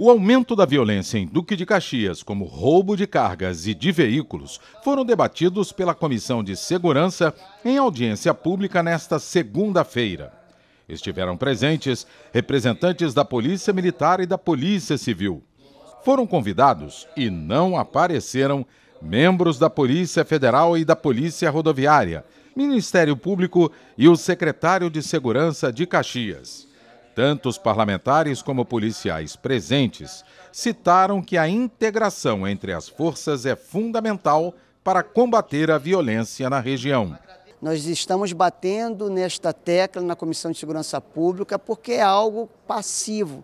O aumento da violência em Duque de Caxias, como roubo de cargas e de veículos, foram debatidos pela Comissão de Segurança em audiência pública nesta segunda-feira. Estiveram presentes representantes da Polícia Militar e da Polícia Civil. Foram convidados e não apareceram membros da Polícia Federal e da Polícia Rodoviária, Ministério Público e o secretário de Segurança de Caxias. Tanto os parlamentares como policiais presentes citaram que a integração entre as forças é fundamental para combater a violência na região. Nós estamos batendo nesta tecla na Comissão de Segurança Pública porque é algo passivo.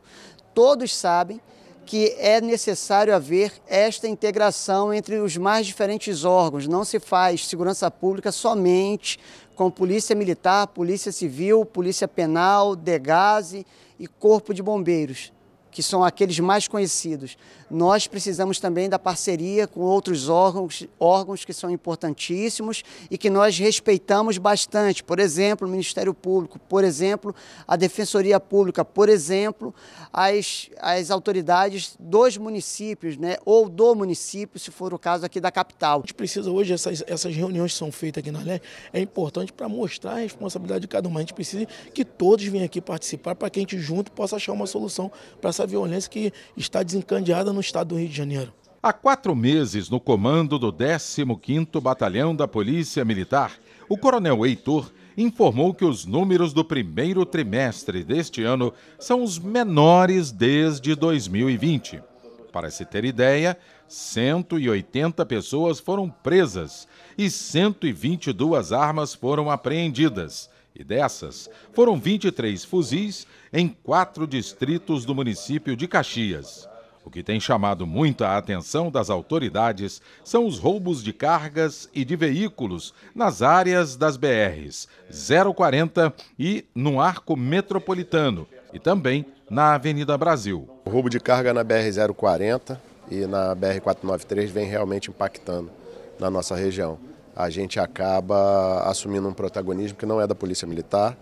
Todos sabem que é necessário haver esta integração entre os mais diferentes órgãos. Não se faz segurança pública somente com polícia militar, polícia civil, polícia penal, degase e corpo de bombeiros que são aqueles mais conhecidos. Nós precisamos também da parceria com outros órgãos, órgãos que são importantíssimos e que nós respeitamos bastante. Por exemplo, o Ministério Público, por exemplo, a Defensoria Pública, por exemplo, as, as autoridades dos municípios, né, ou do município, se for o caso aqui da capital. A gente precisa hoje, essas, essas reuniões que são feitas aqui na LER, é importante para mostrar a responsabilidade de cada um. A gente precisa que todos venham aqui participar para que a gente junto possa achar uma solução para essa essa violência que está desencadeada no estado do Rio de Janeiro. Há quatro meses, no comando do 15º Batalhão da Polícia Militar, o coronel Heitor informou que os números do primeiro trimestre deste ano são os menores desde 2020. Para se ter ideia, 180 pessoas foram presas e 122 armas foram apreendidas. E dessas, foram 23 fuzis em quatro distritos do município de Caxias. O que tem chamado muito a atenção das autoridades são os roubos de cargas e de veículos nas áreas das BRs 040 e no Arco Metropolitano e também na Avenida Brasil. O roubo de carga na BR 040 e na BR 493 vem realmente impactando na nossa região a gente acaba assumindo um protagonismo que não é da Polícia Militar,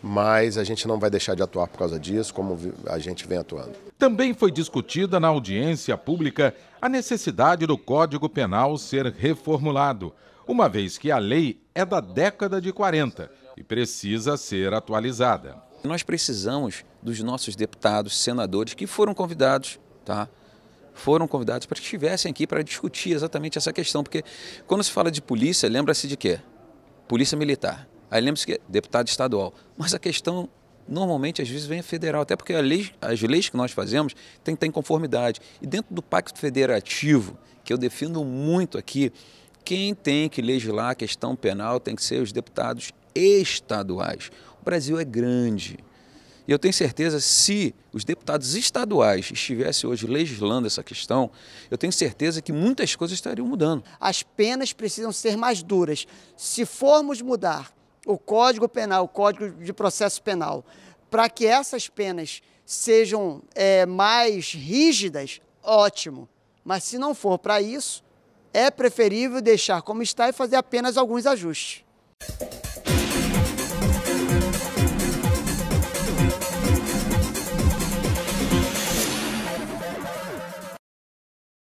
mas a gente não vai deixar de atuar por causa disso, como a gente vem atuando. Também foi discutida na audiência pública a necessidade do Código Penal ser reformulado, uma vez que a lei é da década de 40 e precisa ser atualizada. Nós precisamos dos nossos deputados, senadores que foram convidados, tá? foram convidados para que estivessem aqui para discutir exatamente essa questão, porque quando se fala de polícia, lembra-se de quê? Polícia Militar. Aí lembra-se que é deputado estadual. Mas a questão normalmente às vezes vem a federal, até porque lei, as leis que nós fazemos têm que ter conformidade. E dentro do Pacto Federativo, que eu defendo muito aqui, quem tem que legislar a questão penal tem que ser os deputados estaduais. O Brasil é grande. E eu tenho certeza, se os deputados estaduais estivessem hoje legislando essa questão, eu tenho certeza que muitas coisas estariam mudando. As penas precisam ser mais duras. Se formos mudar o Código Penal, o Código de Processo Penal, para que essas penas sejam é, mais rígidas, ótimo. Mas se não for para isso, é preferível deixar como está e fazer apenas alguns ajustes.